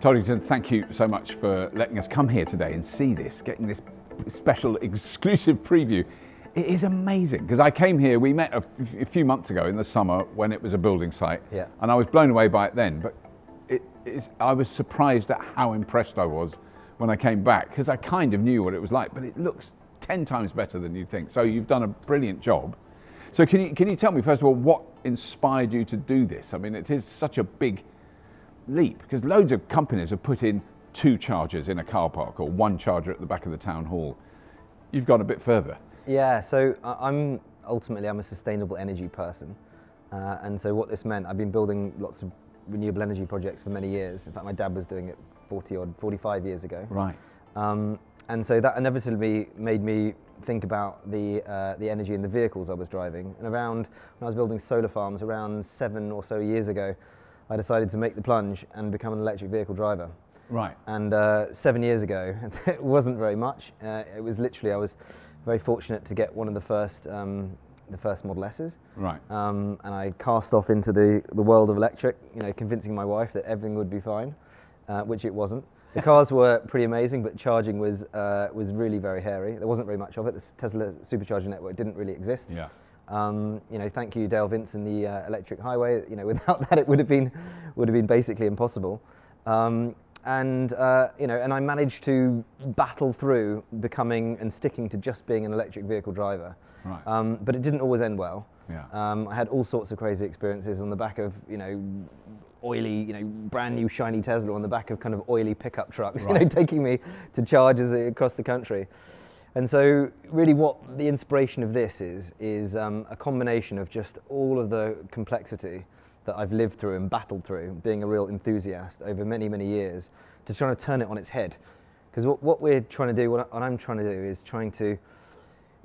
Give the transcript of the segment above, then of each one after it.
Toddington, thank you so much for letting us come here today and see this, getting this special exclusive preview. It is amazing because I came here, we met a, few months ago in the summer when it was a building site, yeah. and I was blown away by it then. But it, I was surprised at how impressed I was when I came back because I kind of knew what it was like, but it looks 10 times better than you think. So you've done a brilliant job. So, can you, can you tell me, first of all, what inspired you to do this? I mean, it is such a big leap because loads of companies have put in two chargers in a car park or one charger at the back of the town hall. You've gone a bit further. Yeah, so I'm ultimately I'm a sustainable energy person, uh, and so what this meant, I've been building lots of renewable energy projects for many years. In fact, my dad was doing it 40 odd, 45 years ago. Right. Um, and so that inevitably made me think about the uh, the energy in the vehicles I was driving. And around when I was building solar farms around seven or so years ago, I decided to make the plunge and become an electric vehicle driver. Right. And uh, seven years ago, it wasn't very much. Uh, it was literally I was very fortunate to get one of the first um, the first Model S's. Right. Um, and I cast off into the, the world of electric, you know, convincing my wife that everything would be fine, uh, which it wasn't. The cars were pretty amazing, but charging was uh, was really very hairy. There wasn't very much of it. The Tesla supercharger network didn't really exist. Yeah. Um, you know, thank you, Dale Vince and the uh, Electric Highway. You know, without that, it would have been would have been basically impossible. Um, and uh, you know, and I managed to battle through becoming and sticking to just being an electric vehicle driver. Right. Um, but it didn't always end well. Yeah. Um, I had all sorts of crazy experiences on the back of you know oily, you know, brand new shiny Tesla on the back of kind of oily pickup trucks, right. you know, taking me to charges across the country. And so, really, what the inspiration of this is is um, a combination of just all of the complexity that I've lived through and battled through, being a real enthusiast over many, many years, to try to turn it on its head. Because what, what we're trying to do, what, what I'm trying to do, is trying to,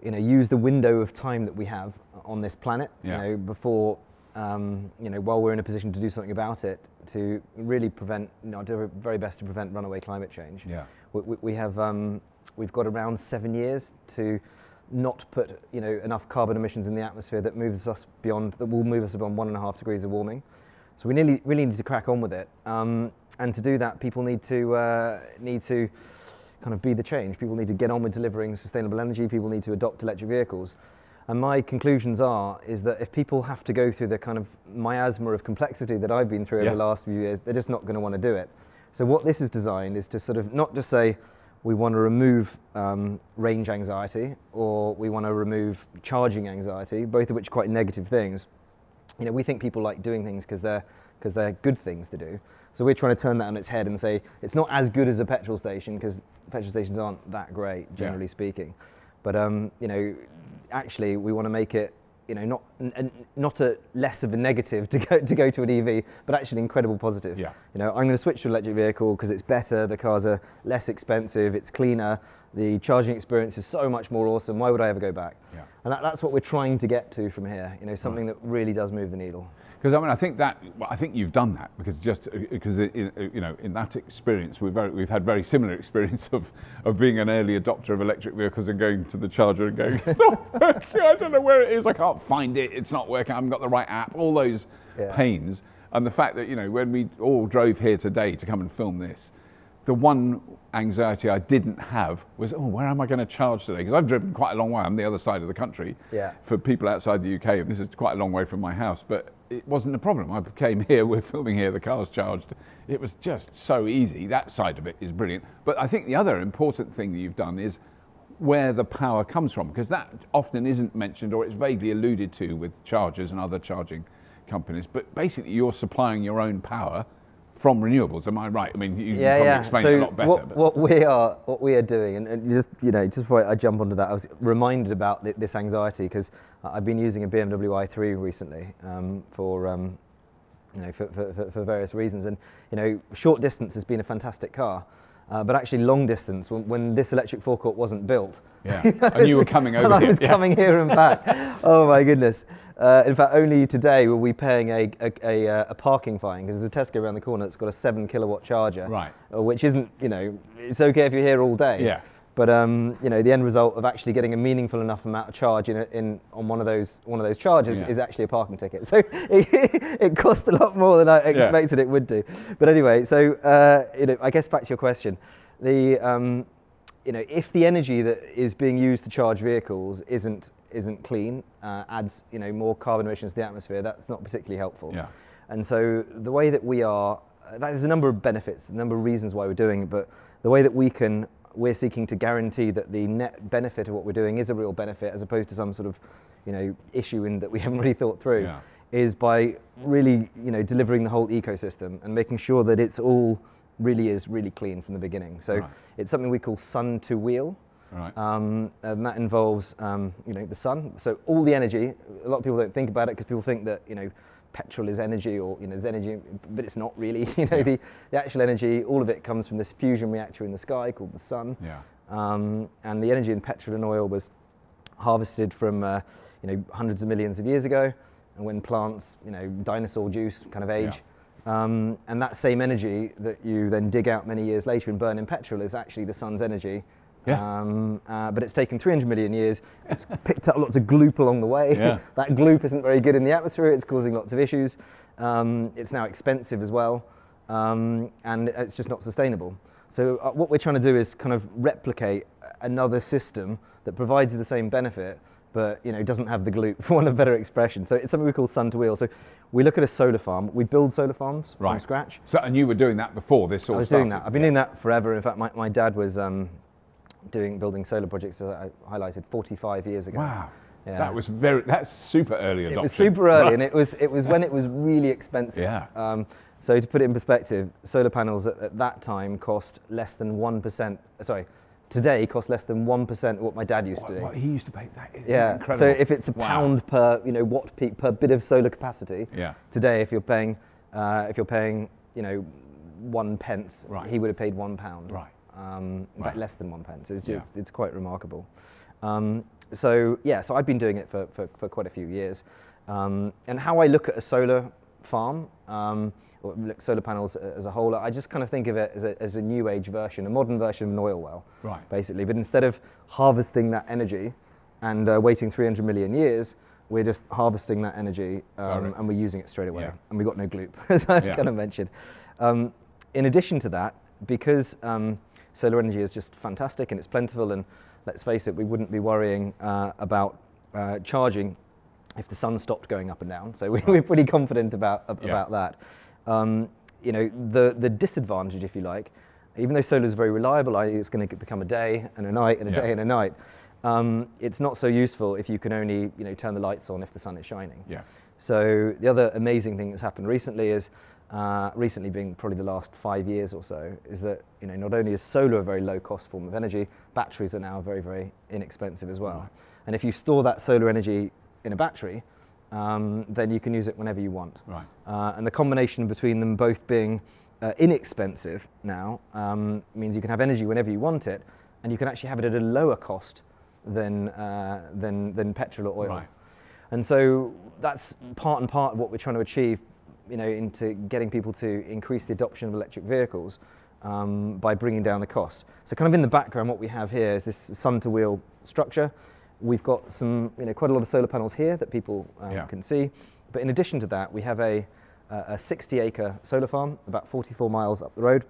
you know, use the window of time that we have on this planet, yeah. you know, before, um, you know, while we're in a position to do something about it, to really prevent, you know, do our very best to prevent runaway climate change. Yeah. We, we, we have. Um, We've got around seven years to not put you know, enough carbon emissions in the atmosphere that moves us beyond, that will move us beyond one and a half degrees of warming. So we nearly, really need to crack on with it. Um, and to do that, people need to, uh, need to kind of be the change. People need to get on with delivering sustainable energy. People need to adopt electric vehicles. And my conclusions are, is that if people have to go through the kind of miasma of complexity that I've been through yeah. over the last few years, they're just not going to want to do it. So what this is designed is to sort of not just say, we want to remove um, range anxiety or we want to remove charging anxiety, both of which are quite negative things. You know, we think people like doing things because they're because they're good things to do. So we're trying to turn that on its head and say it's not as good as a petrol station because petrol stations aren't that great, generally yeah. speaking. But um, you know, actually, we want to make it you know not not a less of a negative to go to go to an EV, but actually an incredible positive. Yeah. You know, I'm going to switch to an electric vehicle because it's better. The cars are less expensive. It's cleaner. The charging experience is so much more awesome. Why would I ever go back? Yeah. And that, that's what we're trying to get to from here. You know, something right. that really does move the needle. Because I mean, I think that well, I think you've done that because just because uh, you know in that experience we've very, we've had very similar experience of of being an early adopter of electric vehicles and going to the charger and going it's not working. I don't know where it is. I can't find it it's not working, I haven't got the right app, all those yeah. pains. And the fact that, you know, when we all drove here today to come and film this, the one anxiety I didn't have was, oh, where am I going to charge today? Because I've driven quite a long way. I'm the other side of the country yeah. for people outside the UK, and this is quite a long way from my house. But it wasn't a problem. I came here, we're filming here, the car's charged. It was just so easy. That side of it is brilliant. But I think the other important thing that you've done is where the power comes from, because that often isn't mentioned or it's vaguely alluded to with chargers and other charging companies. But basically, you're supplying your own power from renewables. Am I right? I mean, you yeah, can yeah. explain so it a lot better. What, what, we are, what we are doing, and, and, just you know, just before I jump onto that, I was reminded about this anxiety because I've been using a BMW i3 recently um, for. Um, you know, for, for, for various reasons, and you know, short distance has been a fantastic car, uh, but actually long distance when, when, this electric forecourt wasn't built. Yeah, and you were coming over. And here. I was yeah. coming here and back. oh my goodness! Uh, in fact, only today were we paying a a, a, uh, a parking fine because there's a Tesco around the corner that's got a seven kilowatt charger, right? Uh, which isn't you know it's okay if you're here all day. Yeah. But um, you know, the end result of actually getting a meaningful enough amount of charge in, a, in on one of those one of those charges yeah. is actually a parking ticket. So it, it, cost a lot more than I expected yeah. it would do. But anyway, so uh, you know, I guess back to your question, the um, you know, if the energy that is being used to charge vehicles isn't isn't clean, uh, adds you know more carbon emissions to the atmosphere. That's not particularly helpful. Yeah. And so the way that we are, there's a number of benefits, a number of reasons why we're doing it, but the way that we can we're seeking to guarantee that the net benefit of what we're doing is a real benefit as opposed to some sort of you know issue in that we haven't really thought through yeah. is by really you know delivering the whole ecosystem and making sure that it's all really is really clean from the beginning so right. it's something we call sun to wheel Right. Um, and that involves um, you know the sun. So all the energy. A lot of people don't think about it because people think that you know petrol is energy or you know there's energy but it's not really you know yeah. the, the actual energy all of it comes from this fusion reactor in the sky called the sun yeah. Um, and the energy in petrol and oil was harvested from uh, you know hundreds of millions of years ago and when plants you know dinosaur juice kind of age yeah. um, and that same energy that you then dig out many years later and burn in petrol is actually the sun's energy yeah. Um, uh, but it's taken 300 million years. It's picked up lots of gloop along the way. Yeah. that gloop isn't very good in the atmosphere. It's causing lots of issues. Um, it's now expensive as well. Um, and it's just not sustainable. So uh, what we're trying to do is kind of replicate another system that provides you the same benefit, but you know doesn't have the gloop, for want of a better expression. So it's something we call sun to wheel. So we look at a solar farm. We build solar farms right. from scratch. So and you were doing that before this all I was started. doing that. I've been yeah. doing that forever. In fact, my, my dad was um, doing building solar projects, as I highlighted, 45 years ago. Wow. Yeah. That was very. That's super early adoption. It was super early, and it was it was when it was really expensive. Yeah. Um, so to put it in perspective, solar panels at, at that time cost less than one percent. Sorry, today cost less than one percent what my dad used what, to do. What he used to pay that. yeah. Incredible. So if it's a wow. pound per you know watt peak per bit of solar capacity. Yeah. Today, if you're paying uh, if you're paying you know one pence, right. he would have paid one pound. Right um, wow. but less than one pence. It's just yeah. it's quite remarkable. Um, so yeah, so I've been doing it for, for, for quite a few years. Um, and how I look at a solar farm, um, or solar panels as a whole, I just kind of think of it as a, as a new age version, a modern version of an oil well, right. basically. But instead of harvesting that energy and uh, waiting 300 million years, we're just harvesting that energy um, and we're using it straight away. Yeah. And we have got no gloop, as I yeah. kind of mentioned. Um, in addition to that, because um, solar energy is just fantastic and it's plentiful. And let's face it, we wouldn't be worrying uh, about uh, charging if the sun stopped going up and down. So we, are pretty confident about yeah. about that. Um, you know, the the disadvantage, if you like, even though solar is very reliable, it's going to become a day and a night and a yeah. day and a night. Um, it's not so useful if you can only you know turn the lights on if the sun is shining. Yeah. So the other amazing thing that's happened recently is uh, recently being probably the last five years or so, is that you know not only is solar a very low cost form of energy, batteries are now very very inexpensive as well. Right. Mm. And if you store that solar energy in a battery, um, then you can use it whenever you want. Right. Uh, and the combination between them both being uh, inexpensive now um, means you can have energy whenever you want it, and you can actually have it at a lower cost than uh, than than petrol or oil. Right. And so that's part and part of what we're trying to achieve you know, into getting people to increase the adoption of electric vehicles um, by bringing down the cost. So kind of in the background, what we have here is this sun to wheel structure. We've got some, you know, quite a lot of solar panels here that people um, yeah. can see. But in addition to that, we have a, a 60 acre solar farm about 44 miles up the road.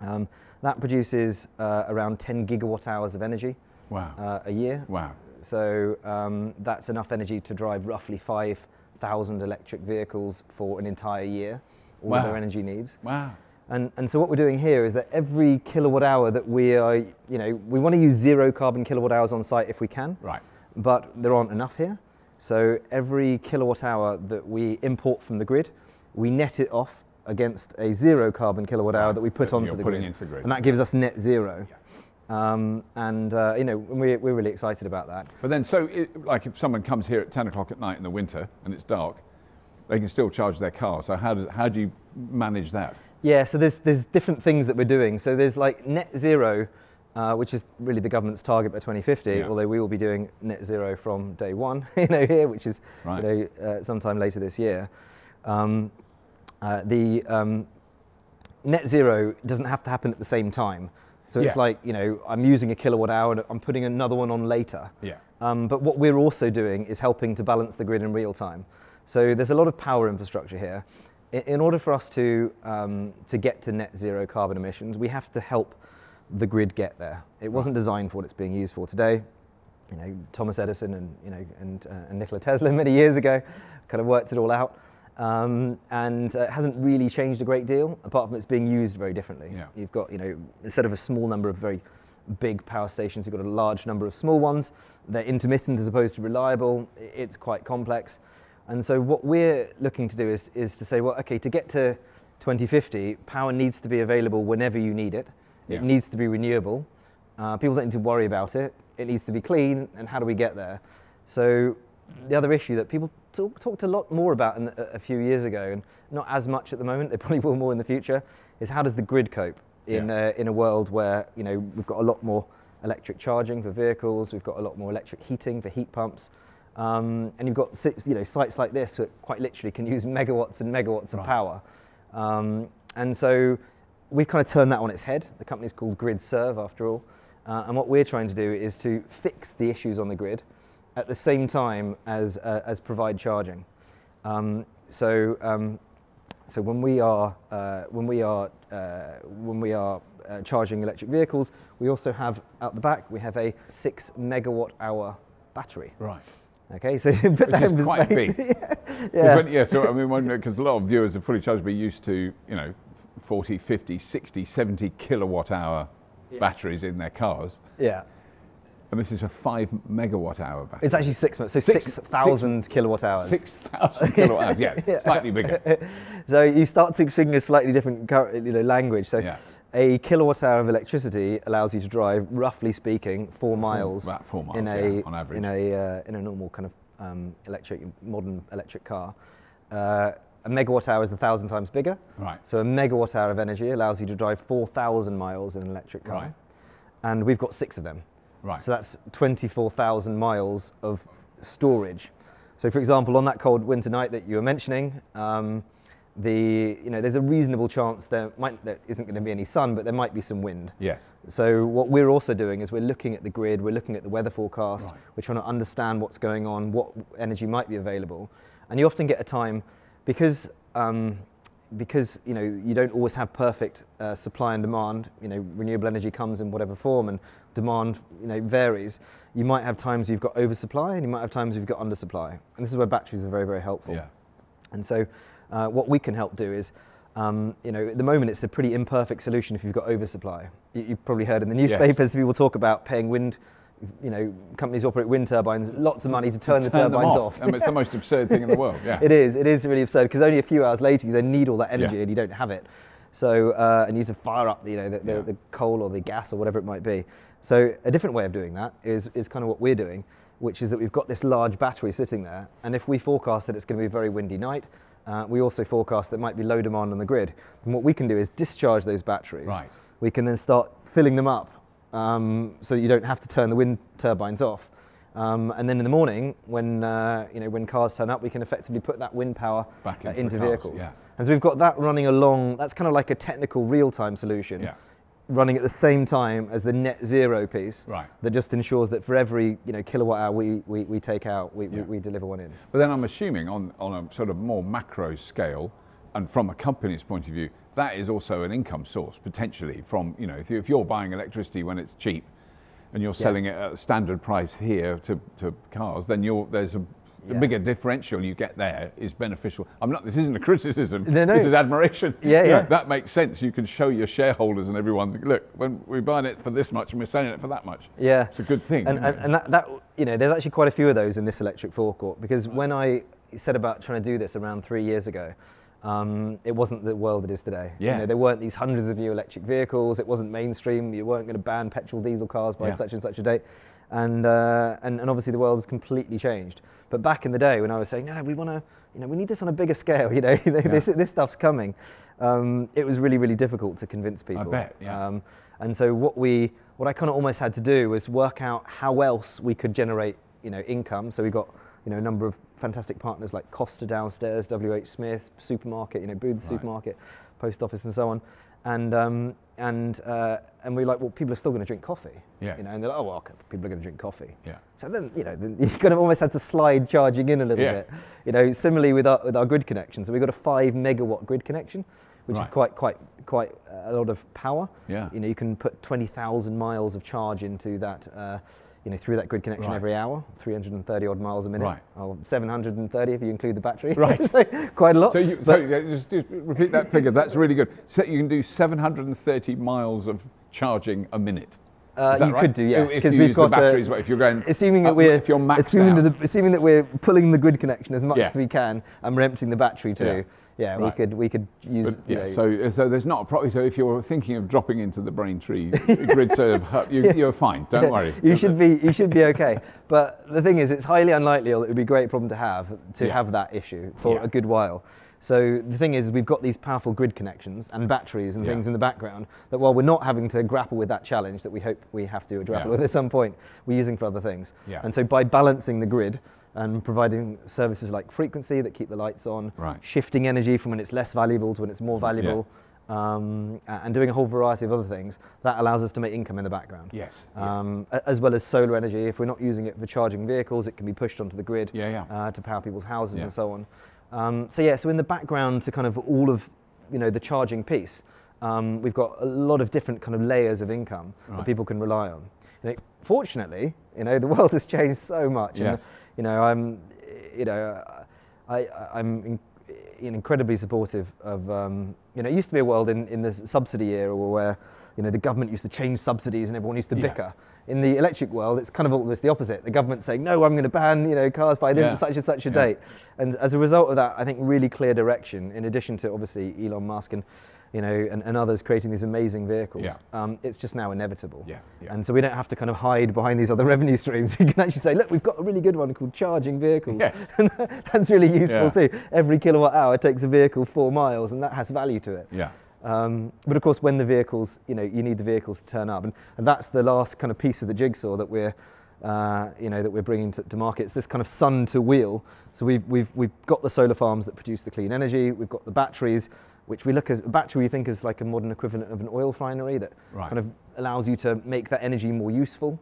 Um, that produces uh, around 10 gigawatt hours of energy wow. uh, a year. Wow. So um, that's enough energy to drive roughly five 1,000 electric vehicles for an entire year, all wow. their energy needs. Wow. And, and so what we're doing here is that every kilowatt hour that we are, you know, we want to use zero carbon kilowatt hours on site if we can. Right. But there aren't enough here. So every kilowatt hour that we import from the grid, we net it off against a zero carbon kilowatt hour that we put that onto the grid. into the grid. And that gives us net zero. Yeah. Um, and uh, you know we, we're really excited about that. But then, so it, like if someone comes here at ten o'clock at night in the winter and it's dark, they can still charge their car. So how does how do you manage that? Yeah, so there's there's different things that we're doing. So there's like net zero, uh, which is really the government's target by 2050. Yeah. Although we will be doing net zero from day one, you know, here, which is right. you know uh, sometime later this year. Um, uh, the um, net zero doesn't have to happen at the same time. So it's yeah. like, you know, I'm using a kilowatt hour and I'm putting another one on later. Yeah. Um, but what we're also doing is helping to balance the grid in real time. So there's a lot of power infrastructure here. In, in order for us to, um, to get to net zero carbon emissions, we have to help the grid get there. It wasn't designed for what it's being used for today. You know, Thomas Edison and, you know, and, uh, and Nikola Tesla many years ago kind of worked it all out. Um, and uh, hasn't really changed a great deal, apart from it's being used very differently. Yeah. You've got, you know, instead of a small number of very big power stations, you've got a large number of small ones. They're intermittent as opposed to reliable. It's quite complex. And so what we're looking to do is, is to say, well, okay, to get to 2050, power needs to be available whenever you need it. It needs to be renewable. Uh, people don't need to worry about it. It needs to be clean. And how do we get there? So the other issue that people talk, talked a lot more about in, a, a few years ago, and not as much at the moment, they probably will more in the future, is how does the grid cope in, yeah. uh, in a world where you know, we've got a lot more electric charging for vehicles, we've got a lot more electric heating for heat pumps, um, and you've got you know, sites like this that quite literally can use megawatts and megawatts right. of power. Um, and so we've kind of turned that on its head. The company's called Grid Serve, after all. Uh, and what we're trying to do is to fix the issues on the grid at the same time as, uh, as provide charging. Um, so, um, so when we are, uh, when we are, uh, when we are uh, charging electric vehicles, we also have out the back, we have a six megawatt hour battery. Right. Okay, so put Which is quite big. yeah. Yeah. When, yeah, so I mean, because a lot of viewers are fully charged, be used to, you know, 40, 50, 60, 70 kilowatt hour yeah. batteries in their cars. Yeah and this is a five megawatt hour battery. It's actually six, so six, 6,000 kilowatt hours. 6,000 kilowatt hours, yeah, yeah, slightly bigger. so you start to speaking a slightly different you know, language. So yeah. a kilowatt hour of electricity allows you to drive, roughly speaking, four miles. About four miles, in a, yeah, on average. In a, uh, in a normal kind of um, electric, modern electric car. Uh, a megawatt hour is a thousand times bigger. Right. So a megawatt hour of energy allows you to drive 4,000 miles in an electric car. Right. And we've got six of them. Right. So that's 24,000 miles of storage. So for example, on that cold winter night that you were mentioning, um, the, you know, there's a reasonable chance there, might, there isn't going to be any sun, but there might be some wind. Yes. So what we're also doing is we're looking at the grid, we're looking at the weather forecast, right. we're trying to understand what's going on, what energy might be available. And you often get a time, because um, because you know you don't always have perfect uh, supply and demand. You know renewable energy comes in whatever form, and demand you know varies. You might have times you've got oversupply, and you might have times you've got undersupply. And this is where batteries are very very helpful. Yeah. And so, uh, what we can help do is. Um, you know, at the moment, it's a pretty imperfect solution if you've got oversupply. You, have probably heard in the newspapers yes. people talk about paying wind you know, companies operate wind turbines, lots of money to, to turn the turbines off. off. it's the most absurd thing in the world. Yeah. it is. It is really absurd because only a few hours later you then need all that energy yeah. and you don't have it. So uh, and you need to fire up, you know, the, the, yeah. the, coal or the gas or whatever it might be. So a different way of doing that is is kind of what we're doing, which is that we've got this large battery sitting there, and if we forecast that it's going to be a very windy night. Uh, we also forecast there might be low demand on the grid. And what we can do is discharge those batteries. Right. We can then start filling them up um, so that you don't have to turn the wind turbines off. Um, and then in the morning, when uh, you know when cars turn up, we can effectively put that wind power Back into, uh, into vehicles. Cars, yeah. And so we've got that running along. That's kind of like a technical real-time solution. Yeah running at the same time as the net zero piece right. that just ensures that for every you know kilowatt hour we, we, we take out, we, yeah. we, we, deliver one in. But then I'm assuming on, on a sort of more macro scale, and from a company's point of view, that is also an income source potentially from, you know, if, you, if you're buying electricity when it's cheap and you're yeah. selling it at a standard price here to, to cars, then you're, there's a the yeah. bigger differential you get there is beneficial. I'm not. This isn't a criticism. No, no. This is admiration. Yeah, yeah, yeah. That makes sense. You can show your shareholders and everyone. Look, when we're buying it for this much and we're selling it for that much. Yeah, it's a good thing. And, and, and that, that, you know, there's actually quite a few of those in this electric forecourt because when I said about trying to do this around three years ago, um, it wasn't the world it is today. Yeah. You know, there weren't these hundreds of new electric vehicles. It wasn't mainstream. You weren't going to ban petrol diesel cars by yeah. such and such a date. And, uh, and, and obviously the world has completely changed. But back in the day when I was saying, no, no we want to, you know, we need this on a bigger scale, you know, this, this stuff's coming. Um, it was really, really difficult to convince people. I bet, yeah. Um, and so what we, what I kind of almost had to do was work out how else we could generate, you know, income. So we got you know, a number of fantastic partners like Costa downstairs, WH Smith, supermarket, you know, Booth right. supermarket, post office, and so on. And um, and uh, and we are like, well, people are still going to drink coffee, yeah. you know, and they're like, oh, well, okay, people are going to drink coffee, yeah. So then, you know, then you kind of almost had to slide charging in a little yeah. bit, you know. Similarly with our with our grid connection, so we have got a five megawatt grid connection, which right. is quite quite quite a lot of power. Yeah. You know, you can put twenty thousand miles of charge into that. Uh, you know, through that grid connection right. every hour, 330 odd miles a minute, right. or 730 if you include the battery. Right. so quite a lot. So, you, so yeah, just, just, repeat that figure. That's really good. So you can do 730 miles of charging a minute. Uh, you right? could do, yes, because we've got batteries. A, if you're going, assuming that we're, if you're maxed assuming, out. That, the, assuming that we're pulling the grid connection as much yeah. as we can, and we're emptying the battery too. Yeah, yeah right. we could we could use. But, yeah, you know, so so there's not a problem. So if you're thinking of dropping into the brain tree grid serve you, are fine. Don't worry. you should be you should be okay. but the thing is, it's highly unlikely. It would be a great problem to have to have that issue for a good while. So the thing is, we've got these powerful grid connections and batteries and yeah. things in the background that while we're not having to grapple with that challenge that we hope we have to grapple yeah. with at some point, we're using for other things. Yeah. And so by balancing the grid and providing services like frequency that keep the lights on, right. shifting energy from when it's less valuable to when it's more valuable, um, and doing a whole variety of other things, that allows us to make income in the background. Yes, um, yes. As well as solar energy. If we're not using it for charging vehicles, it can be pushed onto the grid yeah, yeah. Uh, to power people's houses yeah. and so on. Um, so yeah, so in the background to kind of all of you know the charging piece, um, we've got a lot of different kind of layers of income right. that people can rely on. It, fortunately, you know the world has changed so much. Yes. And, you know I'm, you know, I, I'm in incredibly supportive of. Um, you know, it used to be a world in, in the subsidy era where you know the government used to change subsidies and everyone used to yeah. bicker in the electric world, it's kind of almost the opposite. The government's saying, no, I'm going to ban you know cars by this yeah. and such and such a yeah. date. And as a result of that, I think really clear direction. In addition to obviously Elon Musk and you know and, and others creating these amazing vehicles, yeah. um, it's just now inevitable. Yeah. And so we don't have to kind of hide behind these other revenue streams. We can actually say, look, we've got a really good one called charging vehicles. Yes. that's really useful too. Every kilowatt hour takes a vehicle four miles, and that has value to it. Yeah. Um, but of course, when the vehicles, you know, you need the vehicles to turn up, and, and that's the last kind of piece of the jigsaw that we're, uh, you know, that we're bringing to, to, market. It's this kind of sun to wheel. So we've we've we've got the solar farms that produce the clean energy. We've got the batteries, which we look as a battery. We think is like a modern equivalent of an oil refinery that right. kind of allows you to make that energy more useful.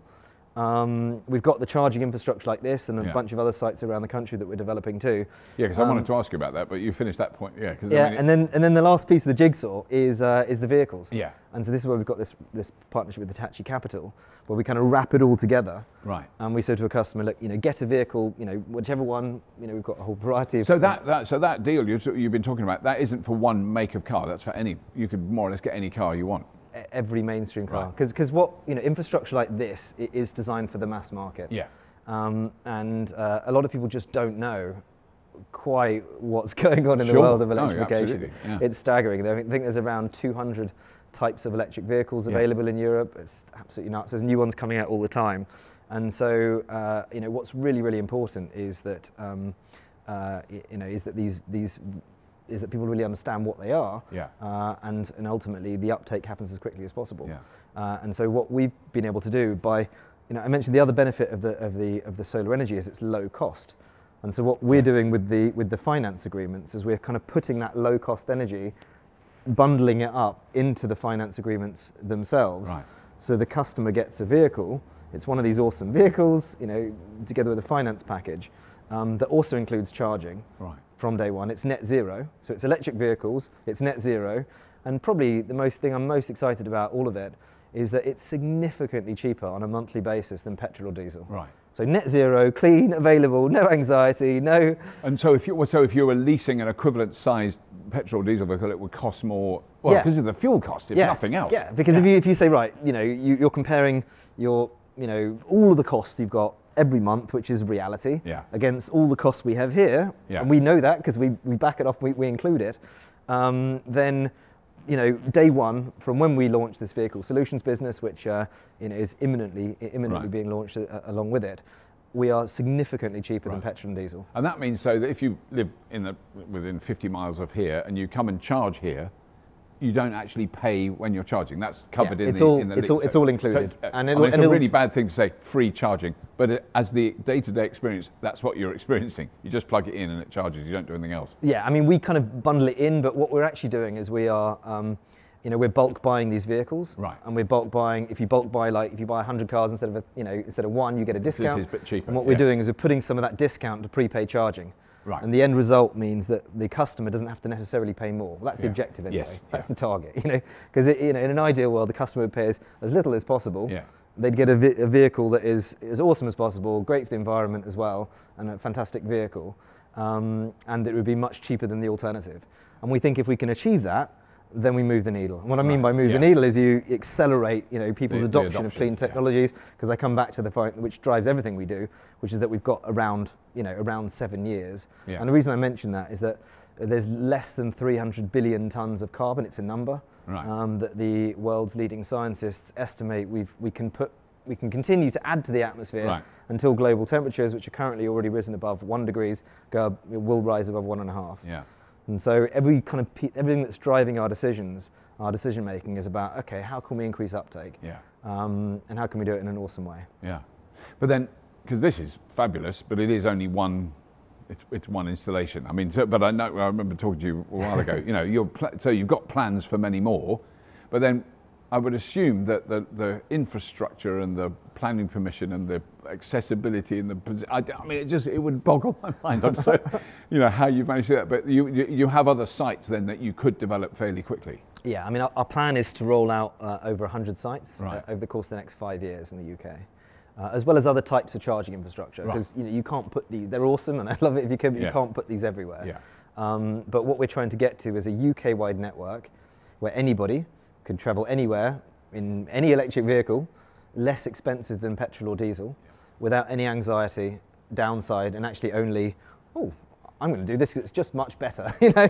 Um, we've got the charging infrastructure like this and a yeah. bunch of other sites around the country that we're developing too. Yeah, because um, I wanted um, to ask you about that, but you finished that point. Yeah, yeah I mean and then and then the last piece of the jigsaw is uh, is the vehicles. Yeah. And so this is where we've got this this partnership with Hitachi Capital, where we kind of wrap it all together. Right. And we say to a customer, look, you know, get a vehicle, you know, whichever one, you know, we've got a whole variety. Of so that, that so that deal you, you've been talking about, that isn't for one make of car. That's for any. You could more or less get any car you want every mainstream car because right. because what you know infrastructure like this is designed for the mass market. Yeah. Um, and uh, a lot of people just don't know quite what's going on in sure. the world of electrification. No, yeah. It's staggering. I think there's around 200 types of electric vehicles available yeah. in Europe. It's absolutely nuts. There's new ones coming out all the time. And so, uh, you know, what's really, really important is that, um, uh, you know, is that these, these is that people really understand what they are. Yeah. Uh, and, and ultimately, the uptake happens as quickly as possible. Yeah. Uh, and so, what we've been able to do by, you know, I mentioned the other benefit of the, of the, of the solar energy is it's low cost. And so, what we're yeah. doing with the, with the finance agreements is we're kind of putting that low cost energy, bundling it up into the finance agreements themselves. Right. So, the customer gets a vehicle. It's one of these awesome vehicles, you know, together with a finance package um, that also includes charging. Right from day one. It's net zero, so it's electric vehicles, it's net zero, and probably the most thing I'm most excited about all of it is that it's significantly cheaper on a monthly basis than petrol or diesel. Right. So net zero, clean, available, no anxiety, no. And so if you well, so if you were leasing an equivalent sized petrol or diesel vehicle, it would cost more. Well, yeah. because of the fuel cost, if yes. nothing else. Yeah, because yeah. if you if you say right, you know, you, you're comparing your you know all of the costs you've got every month, which is reality, yeah. against all the costs we have here, yeah. and we know that because we, we back it off, we, we include it, um, then you know, day one from when we launch this vehicle solutions business, which uh, you know, is imminently, imminently right. being launched a, uh, uh, along with it, we are significantly cheaper right. than petrol and diesel. And that means so that if you live in the, within 50 miles of here and you come and charge here, you don't actually pay when you're charging. That's covered yeah, in, the, all, in the it's all, so, it's all included. So uh, it's, and, it'll, I mean, it's and a really bad thing to say free charging, but it, as the day-to-day experience, that's what you're experiencing. You just plug it in and it charges. You don't do anything else. Yeah, I mean, we kind of bundle it in, but what we're actually doing is we are. Um, you know, we're bulk buying these vehicles, right? And we're bulk buying. If you bulk buy, like, if you buy 100 cars instead of, a, you know, instead of one, you get a discount. It is a bit cheaper. And what yeah. we're doing is we're putting some of that discount to prepaid charging. Right. And the end result means that the customer doesn't have to necessarily pay more. Well, that's the objective anyway. Yes. That's yeah. the target, you know. Because you know, in an ideal world, the customer pays as little as possible. Yeah. They'd get a, a vehicle that is as awesome as possible, great for the environment as well, and a fantastic vehicle. Um, and it would be much cheaper than the alternative. And we think if we can achieve that, then we move the needle. And what I mean right. by move yeah. the needle is you accelerate, you know, people's the, adoption, the adoption, of clean technologies because yeah. I come back to the point which drives everything we do, which is that we've got around, you know, around seven years. Yeah. And the reason I mention that is that there's less than 300 billion tons of carbon. It's a number right. um, that the world's leading scientists estimate we've, we can put we can continue to add to the atmosphere right. until global temperatures, which are currently already risen above one degrees, go, will rise above one and a half. Yeah. And so every kind of everything that's driving our decisions, our decision making is about okay, how can we increase uptake? Yeah. Um, and how can we do it in an awesome way? Yeah. But then, because this is fabulous, but it is only one. It's, it's one installation. I mean, so, but I know I remember talking to you a while ago. You know, you're so you've got plans for many more, but then I would assume that the, the infrastructure and the planning permission and the accessibility and the I, I mean, it just it would boggle my mind. I'm so, you know, how you manage that. But you, you have other sites then that you could develop fairly quickly. Yeah, I mean, our, our plan is to roll out uh, over 100 sites uh, right. uh, over the course of the next five years in the UK. Uh, as well as other types of charging infrastructure, because right. you know you can't put these. They're awesome, and I love it if you can, but yeah. you can't put these everywhere. Yeah. Um, but what we're trying to get to is a UK-wide network where anybody, can travel anywhere in any electric vehicle, less expensive than petrol or diesel, without any anxiety, downside, and actually only, oh, I'm going to do this because it's just much better. you know,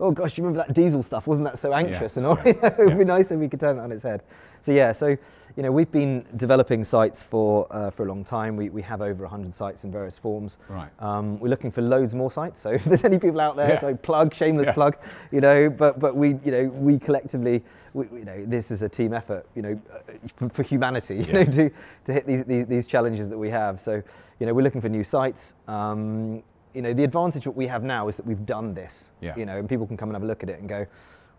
oh gosh, you remember that diesel stuff? Wasn't that so anxious yeah, and all? it would yeah. be nice if we could turn it on its head. So yeah, so you know, we've been developing sites for uh, for a long time. We, we have over 100 sites in various forms. Right. Um, we're looking for loads more sites. So if there's any people out there, so plug, shameless plug. You know, but but we you know we collectively we, you know this is a team effort. You know, for, uh, for humanity. You know, to to hit these, these, these challenges that we have. So you know, we're looking for new sites. Um, you know, the advantage that we have now is that we've done this, yeah. you know, and people can come and have a look at it and go,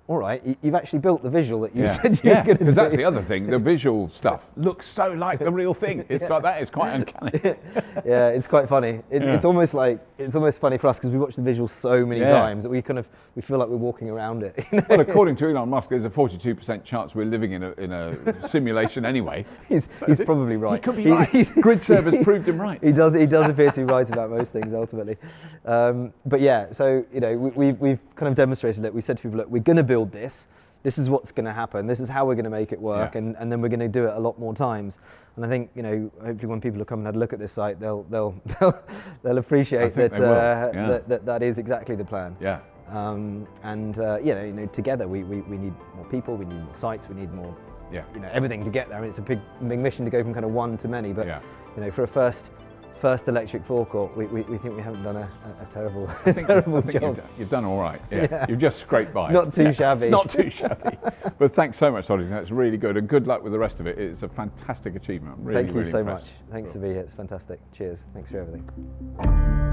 all right, you've actually built the visual that you yeah. said you yeah, were going to because that's the other thing. The visual stuff looks so like the real thing. It's yeah. like that. It's quite uncanny. yeah, it's quite funny. It, yeah. It's almost like it's almost funny for us because we watch the visual so many times that we kind of we feel like we're walking around it. You know? Well, according to Elon Musk, there's a 42% chance we're living in a, in a simulation anyway. he's, so he's probably right. He could be he, right. Grid servers proved him right. He does. He does appear to be right about most things ultimately. Um, but yeah, so you know we, have we've, we've kind of demonstrated it. We said to people, look, we're going to build build this. This is what's going to happen. This is how we're going to make it work, yeah. and, and then we're going to do it a lot more times. And I think you know, hopefully, when people have come and had a look at this site, they'll they'll they'll, they'll appreciate that, they uh, yeah. that, that that is exactly the plan. Yeah. Um, and uh, you, know, you know, together we, we, we need more people, we need more sites, we need more yeah. you know, everything to get there. I mean, it's a big, big mission to go from kind of one to many, but yeah. you know, for a first first electric forecourt, we, we, we, think we haven't done a, a terrible, terrible job. You've, you've, done all right. Yeah. yeah. You've just scraped by. Not too yeah. shabby. It's not too shabby. but thanks so much, Ollie. That's really good. And good luck with the rest of it. It's a fantastic achievement. I'm really, Thank you really so impressed. much. Thanks cool. to be here. It's fantastic. Cheers. Thanks for everything.